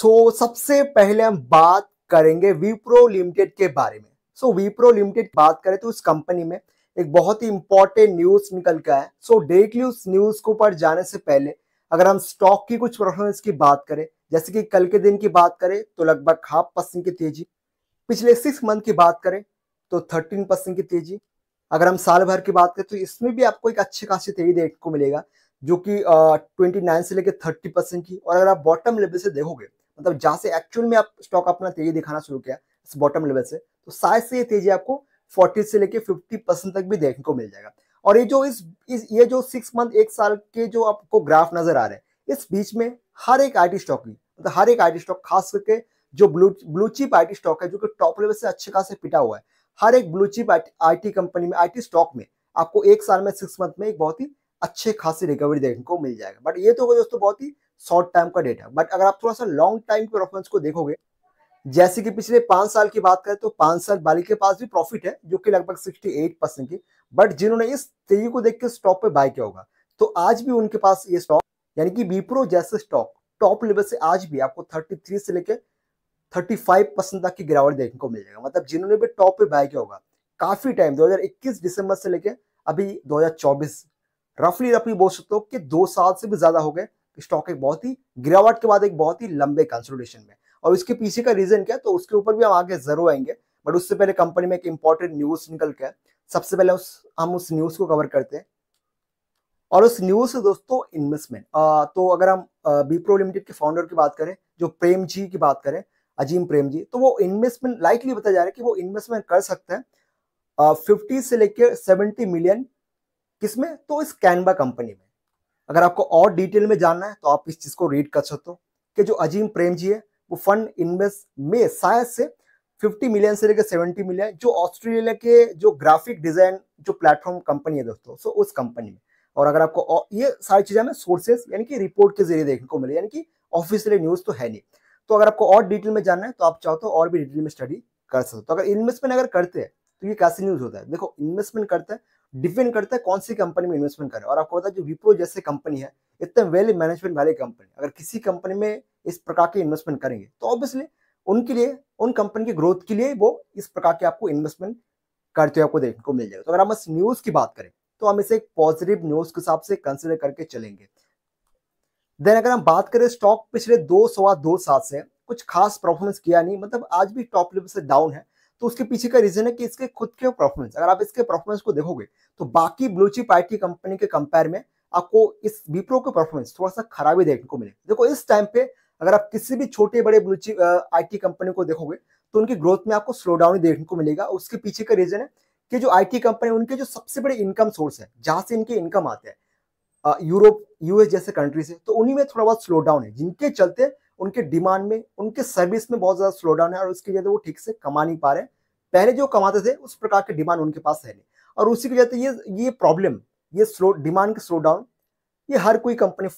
सो so, सबसे पहले हम बात करेंगे विप्रो लिमिटेड के बारे में सो so, विप्रो लिमिटेड बात करें तो उस कंपनी में एक बहुत ही इंपॉर्टेंट न्यूज निकल गया है सो डेटली उस न्यूज के ऊपर जाने से पहले अगर हम स्टॉक की कुछ परफॉर्मेंस की बात करें जैसे कि कल के दिन की बात करें तो लगभग हाफ परसेंट की तेजी पिछले सिक्स मंथ की बात करें तो थर्टीन परसेंट की तेजी अगर हम साल भर की बात करें तो इसमें भी आपको एक अच्छी खासी तेजी देखने को मिलेगा जो कि ट्वेंटी नाइन से लेकर थर्टी परसेंट की और अगर आप बॉटम लेवल से देखोगे मतलब जहां से एक्चुअल में आप स्टॉक अपना तेजी दिखाना शुरू किया इस बॉटम लेवल से तो शायद से ये तेजी आपको 40 से लेके 50 परसेंट तक भी देखने को मिल जाएगा और ये जो इस, इस ये जो सिक्स मंथ एक साल के जो आपको ग्राफ नजर आ रहे हैं इस बीच में हर एक आई स्टॉक की मतलब हर एक आई स्टॉक खास करके जो ब्लू ब्लू चिप आई स्टॉक है जो कि टॉप लेवल से अच्छे खास पिटा हुआ है हर एक ब्लू चिप आई कंपनी में आई स्टॉक में आपको एक साल में सिक्स मंथ में एक बहुत ही अच्छे खासी रिकवरी देखने को मिल जाएगा बट ये तो दोस्तों बहुत ही शॉर्ट टाइम का डेटा बट अगर आप थोड़ा सा लॉन्ग टाइम के परफॉर्मेंस को देखोगे जैसे कि पिछले पांच साल की बात करें तो पांच साल बाली के पास भी प्रॉफिट है जो कि लगभग सिक्सटी एट परसेंट की बट जिन्होंने इस तेजी को देख के स्टॉक पे बाय किया होगा तो आज भी उनके पास ये स्टॉक यानी कि बीप्रो जैसे स्टॉक टॉप लेवल से आज भी आपको थर्टी थ्री से लेकर थर्टी फाइव परसेंट तक की गिरावट देखने को मिल जाएगा मतलब जिन्होंने भी टॉप पे बाय किया होगा काफी टाइम दो दिसंबर से लेकर अभी चौबीस रफली रफली बोल सकते हो कि दो साल से भी ज्यादा हो गए स्टॉक एक बहुत ही गिरावट के बाद एक बहुत ही लंबे कंसोलिडेशन में और इसके पीछे का रीजन क्या है तो उसके ऊपर भी हम आगे जरूर आएंगे बट उससे पहले कंपनी में एक इंपॉर्टेंट न्यूज निकल के सबसे पहले उस हम उस न्यूज को कवर करते हैं और उस न्यूज से दोस्तों इन्वेस्टमेंट तो अगर हम बीप्रो लिमिटेड के फाउंडर की बात करें जो प्रेम जी की बात करें अजीम प्रेम जी तो वो इन्वेस्टमेंट लाइकली बताया जा रहा है कि वो इन्वेस्टमेंट कर सकते हैं फिफ्टी से लेकर सेवेंटी मिलियन किसमें तो इस कैनबा कंपनी में अगर आपको और डिटेल में जानना है तो आप इस चीज़ को रीड कर सकते हो कि जो अजीम प्रेम जी है वो फंड इन्वेस्ट में शायद से 50 मिलियन से लेकर 70 मिलियन जो ऑस्ट्रेलिया के जो ग्राफिक डिजाइन जो प्लेटफॉर्म कंपनी है दोस्तों सो उस कंपनी में और अगर आपको और ये सारी चीजें हमें सोर्सेस यानी कि रिपोर्ट के जरिए देखने को मिले यानी कि ऑफिशियल न्यूज तो है नहीं तो अगर आपको और डिटेल में जानना है तो आप चाहो तो और भी डिटेल में स्टडी कर सकते हो तो अगर इन्वेस्टमेंट अगर करते हैं तो ये कैसे न्यूज होता है देखो इन्वेस्टमेंट करते हैं डिपेंड करता है कौन सी कंपनी में इन्वेस्टमेंट करें और आपको पता है जो विप्रो जैसे कंपनी है इतने वेल मैनेजमेंट वाली कंपनी अगर किसी कंपनी में इस प्रकार के इन्वेस्टमेंट करेंगे तो ऑब्वियसली उनके लिए उन कंपनी की ग्रोथ के लिए वो इस प्रकार के आपको इन्वेस्टमेंट करते हुए आपको देखने को मिल जाएगा तो अगर हम इस न्यूज़ की बात करें तो हम इसे एक पॉजिटिव न्यूज़ के हिसाब से कंसिडर करके चलेंगे देन अगर हम बात करें स्टॉक पिछले दो सवा दो साल से कुछ खास परफॉर्मेंस किया नहीं मतलब आज भी टॉप लेवल से डाउन है तो उसके पीछे का रीजन है कि इसके खुद के परफॉर्मेंस अगर आप इसके परफॉर्मेंस को देखोगे तो बाकी ब्लूचिप आई कंपनी के कंपेयर में आपको इस विप्रो के परफॉर्मेंस थोड़ा सा खराबी देखने को मिले देखो इस टाइम पे अगर आप किसी भी छोटे बड़े ब्लूचिप आई कंपनी को देखोगे तो उनकी ग्रोथ में आपको स्लो डाउन देखने को मिलेगा उसके पीछे का रीजन है कि जो आईटी कंपनी उनके जो सबसे बड़े इनकम सोर्स है जहाँ से इनके इनकम आते हैं यूरोप यूएस जैसे कंट्री से तो उन्हीं में थोड़ा बहुत स्लो डाउन है जिनके चलते उनके डिमांड में उनके सर्विस में बहुत ज़्यादा स्लो डाउन है और उसकी वजह से वो ठीक से कमा नहीं पा रहे पहले जो कमाते थे उस प्रकार की डिमांड उनके पास है नहीं और उसी की वजह से ये ये प्रॉब्लम ये स्लो डिमांड के स्लो डाउन ये हर कोई कंपनी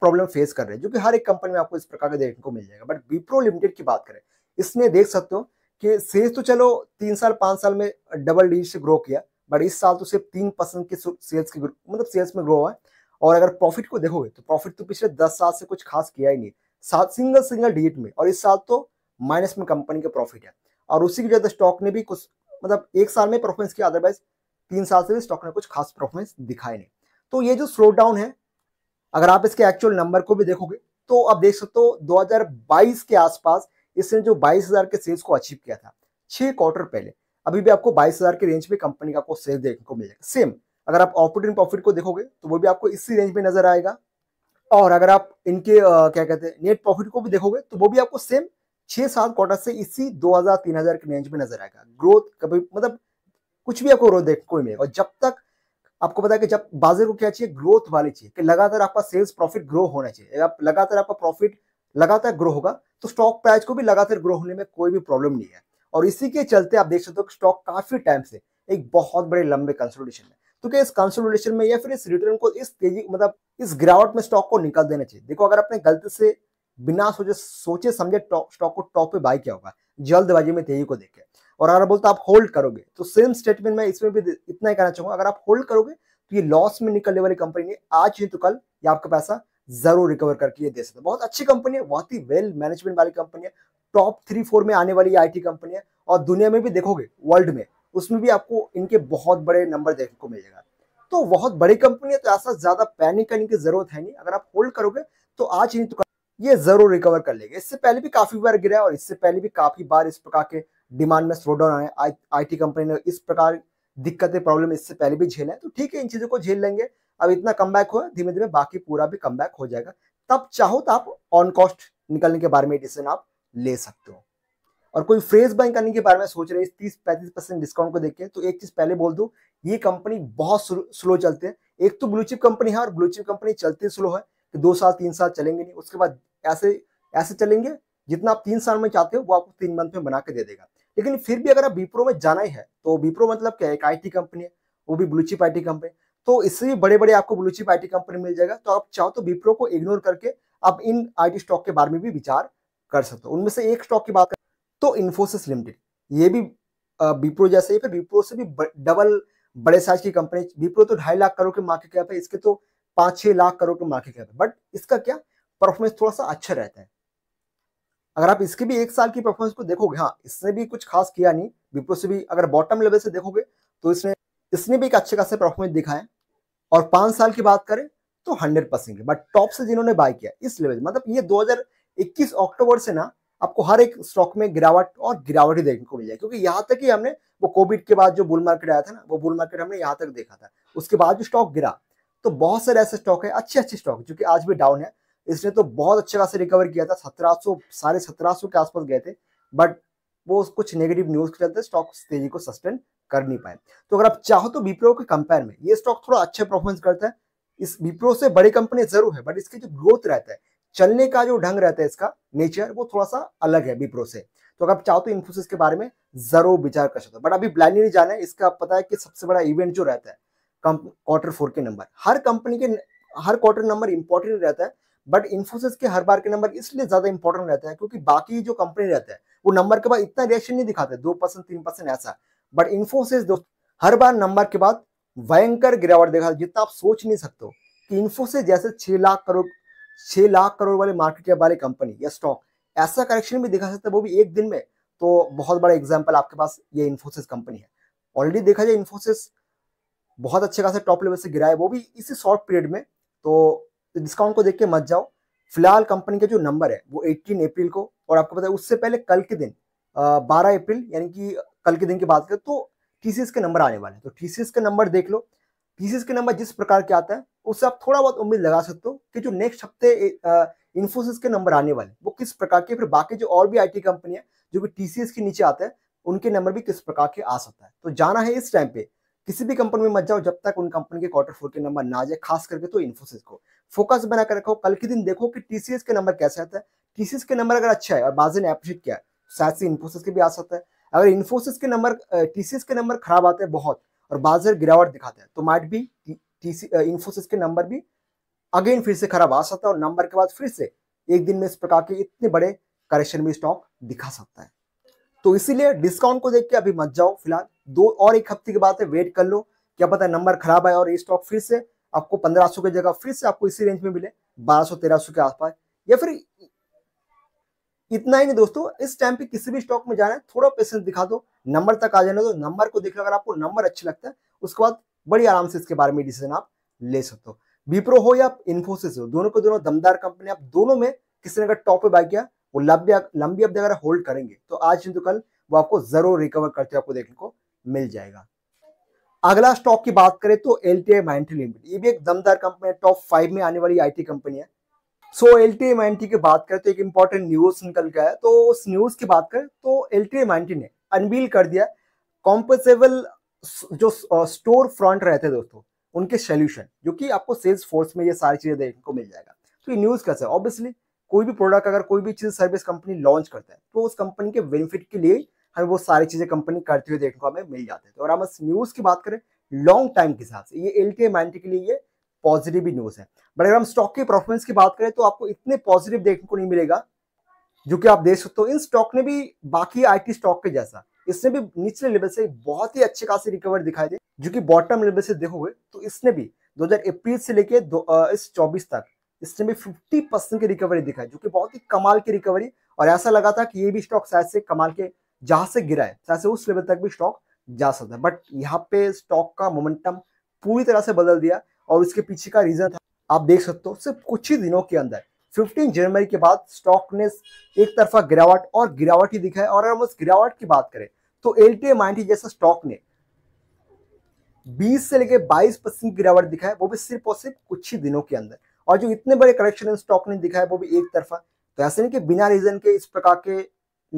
प्रॉब्लम फेस कर रहे हैं जो कि हर एक कंपनी में आपको इस प्रकार का देखने को मिल जाएगा बट विप्रो लिमिटेड की बात करें इसमें देख सकते हो कि सेल्स तो चलो तीन साल पाँच साल में डबल डिजिट से ग्रो किया बट इस साल तो सिर्फ तीन परसेंट के सेल्स की मतलब सेल्स में ग्रो हुआ है और अगर प्रॉफिट को देखोगे तो प्रॉफिट तो पिछले दस साल से कुछ खास किया ही नहीं सात सिंगल सिंगल डिजिट में और इस साल तो माइनस में कंपनी का प्रॉफिट है और उसी की वजह स्टॉक ने भी कुछ मतलब एक साल में परफॉर्मेंस किया अदरवाइज तीन साल से भी स्टॉक ने कुछ खास परफॉर्मेंस दिखाई नहीं तो ये जो स्लो डाउन है अगर आप इसके एक्चुअल नंबर को भी देखोगे तो आप देख सकते हो दो के आसपास इसने जो बाईस के सेल्स को अचीव किया था छह क्वार्टर पहले अभी भी आपको 22,000 के रेंज में कंपनी का आपको सेल्स देखने को मिलेगा सेम अगर आप ऑपरेटिंग प्रॉफिट को देखोगे तो वो भी आपको इसी रेंज में नजर आएगा और अगर आप इनके आ, क्या कहते हैं नेट प्रॉफिट को भी देखोगे तो वो भी आपको सेम छह सात क्वार्टर से इसी 2000 3000 के रेंज में नजर आएगा ग्रोथ कभी मतलब कुछ भी आपको ग्रोथ देख कोई मिलेगा और जब तक आपको पता है कि जब बाजार को क्या चाहिए ग्रोथ वाली चाहिए कि लगातार आपका सेल्स प्रॉफिट ग्रो होना चाहिए आप लगातार आपका प्रॉफिट लगातार ग्रो होगा तो स्टॉक प्राइस को भी लगातार ग्रो होने में कोई भी प्रॉब्लम नहीं है और इसी के चलते आप देख सकते हो स्टॉक काफी टाइम से एक बहुत बड़े लंबे कंसल्टेशन में तो क्या इस कंसोलिडेशन में या फिर इस रिटर्न को इस तेजी मतलब इस गिरावट में स्टॉक को निकाल देना चाहिए देखो अगर आपने गलती से बिना सोचे सोचे समझे स्टॉक को टॉप पे बाय किया होगा जल्दबाजी में तेजी को देखे और अगर बोलते आप होल्ड करोगे तो सेम स्टेटमेंट में इसमें भी इतना ही कहना चाहूंगा अगर आप होल्ड करोगे तो ये लॉस में निकलने वाली कंपनी है आज ही तो कल ये आपका पैसा जरूर रिकवर करके ये दे सकते बहुत अच्छी कंपनी है बहुत ही वेल मैनेजमेंट वाली कंपनी है टॉप थ्री फोर में आने वाली आई कंपनी है और दुनिया में भी देखोगे वर्ल्ड में उसमें भी आपको इनके बहुत बड़े नंबर देखने को मिलेगा तो बहुत बड़ी कंपनी है तो ऐसा ज्यादा पैनिक करने की जरूरत है नहीं अगर आप होल्ड करोगे तो आज नहीं तो ये जरूर रिकवर कर लेगा इससे पहले भी काफी बार गिरा और इससे पहले भी काफी बार इस प्रकार के डिमांड में स्लो डाउन आए आईटी कंपनी ने इस प्रकार दिक्कतें प्रॉब्लम इससे पहले भी झेले तो ठीक है इन चीजों को झेल लेंगे अब इतना कम बैक हुआ धीमे धीमे बाकी पूरा भी कम बैक हो जाएगा तब चाहो तो आप ऑन कॉस्ट निकलने के बारे में डिसीजन आप ले सकते हो और कोई फ्रेज बाइंग करने के बारे में सोच रहे हैं तीस पैंतीस परसेंट डिस्काउंट को देख के तो एक चीज पहले बोल दू ये कंपनी बहुत स्लो चलते हैं एक तो ब्लूचिप कंपनी है और ब्लूचिप कंपनी चलती स्लो है कि दो साल तीन साल चलेंगे नहीं उसके बाद ऐसे ऐसे चलेंगे जितना आप तीन साल में चाहते हो वो आपको तीन मंथ में बना के दे देगा लेकिन फिर भी अगर आप बीप्रो में जाना ही है तो बीप्रो मतलब क्या है एक आई कंपनी है वो भी ब्लूचिप चिप आई कंपनी तो इससे भी बड़े बड़े आपको ब्लूचिप चिप आई कंपनी मिल जाएगा तो आप चाहो तो बीप्रो को इग्नोर करके आप इन आई स्टॉक के बारे में भी विचार कर सकते हो उनमें से एक स्टॉक की बात तो इन्फोसिस लिमिटेड ये भी विप्रो जैसे ही फिर विप्रो से भी डबल बड़े साइज की कंपनी विप्रो तो ढाई लाख करोड़ के मार्केट कैप है इसके तो पांच छह लाख करोड़ के मार्केट कैप है बट इसका क्या परफॉर्मेंस थोड़ा सा अच्छा रहता है अगर आप इसके भी एक साल की परफॉर्मेंस को देखोगे हाँ इसने भी कुछ खास किया नहीं विप्रो से भी अगर बॉटम लेवल से देखोगे तो इसने इसने भी एक अच्छे खासे परफॉर्मेंस दिखाया और पांच साल की बात करें तो हंड्रेड परसेंट बट टॉप से जिन्होंने बाय किया इस लेवल मतलब ये दो अक्टूबर से ना आपको हर एक स्टॉक में गिरावट और गिरावट ही देखने को मिल जाएगी क्योंकि यहाँ तक ही हमने वो कोविड के बाद जो बुल मार्केट आया था ना वो बुल मार्केट हमने यहाँ तक देखा था उसके बाद जो स्टॉक गिरा तो बहुत सारे ऐसे स्टॉक है अच्छे अच्छे स्टॉक जो कि आज भी डाउन है इसने तो बहुत अच्छे खासा रिकवर किया था सत्रह सौ साढ़े सत्रह सौ के आसपास गए थे बट वो कुछ नेगेटिव न्यूज के चलते स्टॉक तेजी को सस्टेन कर नहीं पाए तो अगर आप चाहो तो बीप्रो के कंपेयर में ये स्टॉक थोड़ा अच्छा परफॉर्मेंस करता है इस बीप्रो से बड़ी कंपनी जरूर है बट इसकी जो ग्रोथ रहता है चलने का जो ढंग रहता है इसका नेचर वो थोड़ा सा अलग है विप्रो से तो अगर आप चाहो तो इन्फोसिस के बारे में जरूर विचार कर सकते हो बट अभी ब्लाइंड नहीं जाना है इसका पता है कि सबसे बड़ा इवेंट जो रहता है क्वार्टर फोर के नंबर हर कंपनी के हर क्वार्टर नंबर इंपॉर्टेंट रहता है बट इन्फोसिस के हर बार के नंबर इसलिए ज्यादा इंपॉर्टेंट रहता है क्योंकि बाकी जो कंपनी रहता है वो नंबर के बाद इतना रिएक्शन नहीं दिखाते दो परसेंट तीन परसेंट ऐसा बट इन्फोसिस दोस्त हर बार नंबर के बाद भयंकर गिरावट देखा जितना आप सोच नहीं सकते हो कि इन्फोसिस जैसे छह लाख करोड़ छह लाख करोड़ वाले मार्केट कैप वाली कंपनी या स्टॉक ऐसा करेक्शन भी दिखा सकता है वो भी एक दिन में तो बहुत बड़ा एग्जाम्पल आपके पास ये इन्फोसिस कंपनी है ऑलरेडी देखा जाए इन्फोसिस बहुत अच्छे खासे टॉप लेवल से गिरा है वो भी इसी शॉर्ट पीरियड में तो डिस्काउंट को देख के मत जाओ फिलहाल कंपनी का जो नंबर है वो 18 अप्रैल को और आपको पता है उससे पहले कल के दिन बारह अप्रैल यानी कि कल के दिन की बात करें तो टीसीएस के नंबर आने वाले हैं तो टीसीएस के नंबर देख लो टीसीएस के नंबर जिस प्रकार के आता है उससे आप थोड़ा बहुत उम्मीद लगा सकते हो कि जो नेक्स्ट हफ्ते इन्फोसिस के नंबर आने वाले वो किस प्रकार के फिर बाकी जो और भी आईटी कंपनी है जो कि टीसीएस के नीचे आते हैं उनके नंबर भी किस प्रकार के आ सकता है तो जाना है इस टाइम पे किसी भी कंपनी में मत जाओ जब तक उन कंपनी के क्वार्टर फोर के नंबर ना जाए खास करके तो इन्फोसिस को फोकस बना कर रखो कल के दिन देखो कि टीसीएस के नंबर कैसे आता है टीसीएस के नंबर अगर अच्छा है और बाजे ने अप्रिशिएट किया है तो शायद से इन्फोसिस के भी आ सकता है अगर इन्फोसिस के नंबर टीसीएस के नंबर खराब आते हैं बहुत और बाजार गिरावट दिखाते हैं तो माइट भी टीसी इन्फोसिस uh, के नंबर भी अगेन फिर से खराब आ सकता है और नंबर के बाद फिर से एक दिन में इस प्रकार के इतने बड़े करेक्शन में स्टॉक दिखा सकता है तो इसीलिए डिस्काउंट को देख के अभी मत जाओ फिलहाल दो और एक हफ्ते के बाद है वेट कर लो क्या पता नंबर खराब आया और ये स्टॉक फिर से आपको पंद्रह सौ की जगह फिर से आपको इसी रेंज में मिले बारह सौ तेरह सौ के आसपास या फिर इतना ही नहीं दोस्तों इस टाइम पे किसी भी स्टॉक में जाना है थोड़ा पेशेंस दिखा दो नंबर तक आ जाना दो नंबर को देख अगर आपको नंबर अच्छा लगता है उसके बाद बड़ी आराम से इसके बारे में डिसीजन आप ले सकते हो विप्रो हो या इन्फोसिस हो दोनों को दोनों दमदार कंपनी आप दोनों में किसी ने अगर टॉप पे बाय किया वो लंबी लंबी अवधि अगर होल्ड करेंगे तो आज नहीं तो कल वो आपको जरूर रिकवर करते आपको देखने को मिल जाएगा अगला स्टॉक की बात करें तो एल टी आई लिमिटेड ये भी एक दमदार कंपनी है टॉप फाइव में आने वाली आईटी कंपनी है सो एल टी आई की बात करें तो एक इंपॉर्टेंट न्यूज निकल के आया तो उस न्यूज की बात करें तो एल टी ने अनवील कर दिया कॉम्पोजेबल जो स्टोर फ्रंट रहते हैं दोस्तों उनके सोल्यूशन जो कि आपको सेल्स फोर्स में ये सारी चीज़ें देखने को मिल जाएगा तो ये न्यूज़ कैसे ऑब्वियसली कोई भी प्रोडक्ट अगर कोई भी चीज़ सर्विस कंपनी लॉन्च करता है तो उस कंपनी के बेनिफिट के लिए हमें वो सारी चीज़ें कंपनी करते हुए देखने को हमें मिल जाते हैं तो और हम इस न्यूज़ की बात करें लॉन्ग टाइम के हिसाब से ये एल टी के लिए ये पॉजिटिव ही न्यूज़ है बट अगर हम स्टॉक की परफॉर्मेंस की बात करें तो आपको इतने पॉजिटिव देखने को नहीं मिलेगा जो कि आप देख सकते हो इन स्टॉक ने भी बाकी आईटी स्टॉक के जैसा इसने भी निचले लेवल से बहुत ही अच्छे खासी रिकवर दिखाई दे जो कि बॉटम लेवल से देखोगे तो इसने भी 2000 अप्रैल से लेके इस 24 तक इसने भी 50 परसेंट की रिकवरी दिखाई जो कि बहुत ही कमाल की रिकवरी और ऐसा लगा था कि ये भी स्टॉक शायद से कमाल के जहां से गिरा है शायद से उस लेवल तक भी स्टॉक जा सकता है बट यहाँ पे स्टॉक का मोमेंटम पूरी तरह से बदल दिया और उसके पीछे का रीजन था आप देख सकते हो सिर्फ कुछ ही दिनों के अंदर 15 जनवरी के बाद स्टॉक ने एक तरफा गिरावट और गिरावट ही दिखाई और अगर हम उस गिरावट की बात करें तो एल टी जैसा स्टॉक ने 20 से लेकर 22 परसेंट गिरावट दिखाया वो भी सिर्फ और सिर्फ कुछ ही दिनों के अंदर और जो इतने बड़े करेक्शन स्टॉक ने दिखा है वो भी एक तरफा तो ऐसे नहीं कि बिना रीजन के इस प्रकार के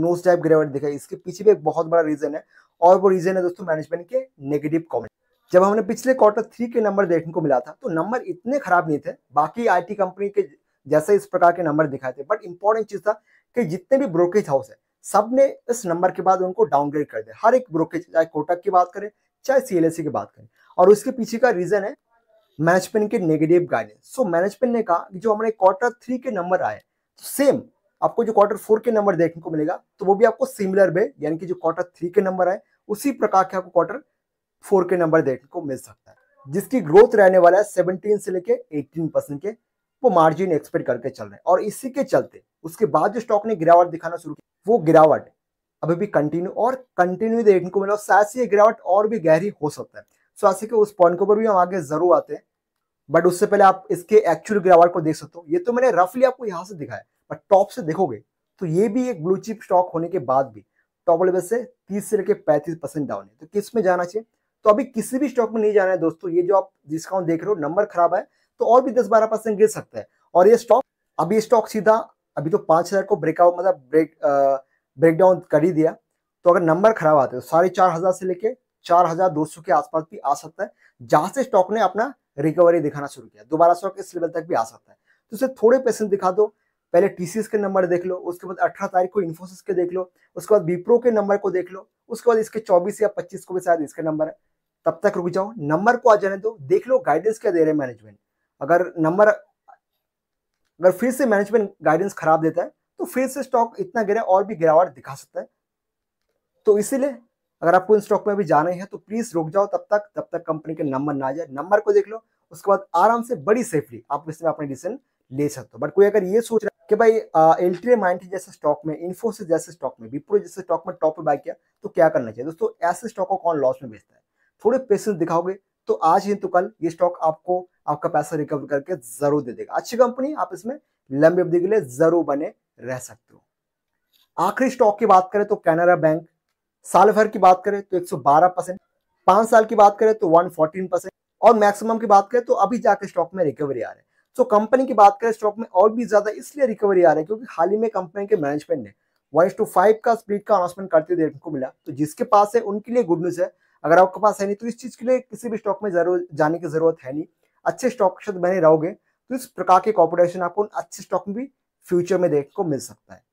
नोज टाइप गिरावट दिखाई इसके पीछे भी एक बहुत बड़ा रीजन है और वो रीजन है दोस्तों मैनेजमेंट के नेगेटिव कॉमेंट जब हमने पिछले क्वार्टर थ्री के नंबर देखने को मिला था तो नंबर इतने खराब नहीं थे बाकी आई कंपनी के जैसे इस प्रकार के नंबर दिखाए थे बट इंपॉर्टेंट चीज था कि जितने भी ब्रोकेज हाउस है सब ने इस नंबर के बाद उनको डाउनग्रेड कर दिया हर एक ब्रोकेज चाहे कोटक की बात करें चाहे सी की बात करें और उसके पीछे का रीजन है मैनेजमेंट के नेगेटिव गाइडेंस सो मैनेजमेंट ने कहा कि जो हमारे क्वार्टर थ्री के नंबर आए तो सेम आपको जो क्वार्टर फोर के नंबर देखने को मिलेगा तो वो भी आपको सिमिलर वे यानी कि जो क्वार्टर थ्री के नंबर आए उसी प्रकार के आपको क्वार्टर फोर के नंबर देखने को मिल सकता है जिसकी ग्रोथ रहने वाला है सेवनटीन से लेके एटीन परसेंट के वो मार्जिन एक्सपेक्ट करके चल रहे हैं और इसी के चलते उसके बाद जो स्टॉक ने गिरावट दिखाना शुरू की वो गिरावट अभी भी कंटिन्यू और कंटिन्यू देखने को मिला शायद से ये गिरावट और भी गहरी हो सकता है सो तो ऐसे के उस पॉइंट के ऊपर भी हम आगे जरूर आते हैं बट उससे पहले आप इसके एक्चुअल गिरावट को देख सकते हो ये तो मैंने रफली आपको यहाँ से दिखाया बट टॉप से देखोगे तो ये भी एक ब्लू चिप स्टॉक होने के बाद भी टॉप लेवल से तीस से लेकर पैंतीस परसेंट डाउन है तो किस में जाना चाहिए तो अभी किसी भी स्टॉक में नहीं जाना है दोस्तों ये जो आप डिस्काउंट देख रहे हो नंबर खराब है तो और भी दस बारह परसेंट गिर सकता है और ये स्टॉक अभी स्टॉक सीधा अभी तो पाँच हज़ार को ब्रेकआउट मतलब ब्रेक ब्रेक डाउन कर ही दिया तो अगर नंबर खराब आते तो साढ़े चार हज़ार से लेके चार हज़ार दो सौ के आसपास भी आ सकता है जहाँ से स्टॉक ने अपना रिकवरी दिखाना शुरू किया दोबारा स्टॉक इस लेवल तक भी आ सकता है तो उसे थोड़े पैसे दिखा दो पहले टीसीएस के नंबर देख लो उसके बाद अठारह तारीख को इन्फोसिस के देख लो उसके बाद बीप्रो के नंबर को देख लो उसके बाद इसके चौबीस या पच्चीस को भी शायद इसके नंबर है तब तक रुक जाओ नंबर को आ जाने दो देख लो गाइडेंस क्या दे रहे हैं मैनेजमेंट अगर नंबर अगर फिर से मैनेजमेंट गाइडेंस खराब देता है तो फिर से स्टॉक इतना गिरा और भी गिरावट दिखा सकता है तो इसीलिए अगर आपको इन स्टॉक में अभी जाना है तो प्लीज रुक जाओ तब तक तब तक कंपनी के नंबर ना जाए नंबर को देख लो उसके बाद आराम से बड़ी सेफली आप इसमें अपने डिसीजन ले सकते हो बट कोई अगर ये सोच रहा है कि भाई एल टी माइंटी जैसे स्टॉक में इन्फोसिस जैसे स्टॉक में विप्रो जैसे स्टॉक में टॉप पर बाय किया तो क्या करना चाहिए दोस्तों ऐसे स्टॉक को कौन लॉस में बेचता है थोड़े पेशेंस दिखाओगे तो आज ही तो कल ये स्टॉक आपको आपका पैसा रिकवर करके जरूर दे देगा अच्छी कंपनी आप इसमें लंबी अवधि के लिए जरूर बने रह सकते हो आखिरी स्टॉक की बात करें तो कैनरा बैंक साल भर की बात करें तो 112 परसेंट पांच साल की बात करें तो 114 परसेंट और मैक्सिमम की बात करें तो अभी जाकर स्टॉक में रिकवरी आ रहा है सो कंपनी की बात करें स्टॉक में और भी ज्यादा इसलिए रिकवरी आ रही है क्योंकि हाल ही में कंपनी के मैनेजमेंट ने वन टू फाइव का स्पीड का अनाउंसमेंट करते हुए देखने को मिला तो जिसके पास है उनके लिए गुड न्यूज है अगर आपके पास है नहीं तो इस चीज़ के लिए किसी भी स्टॉक में जरूर जाने की जरूरत है नहीं अच्छे स्टॉक के साथ बने रहोगे तो इस प्रकार के कॉम्पिटिशन आपको अच्छे स्टॉक में भी फ्यूचर में देखने को मिल सकता है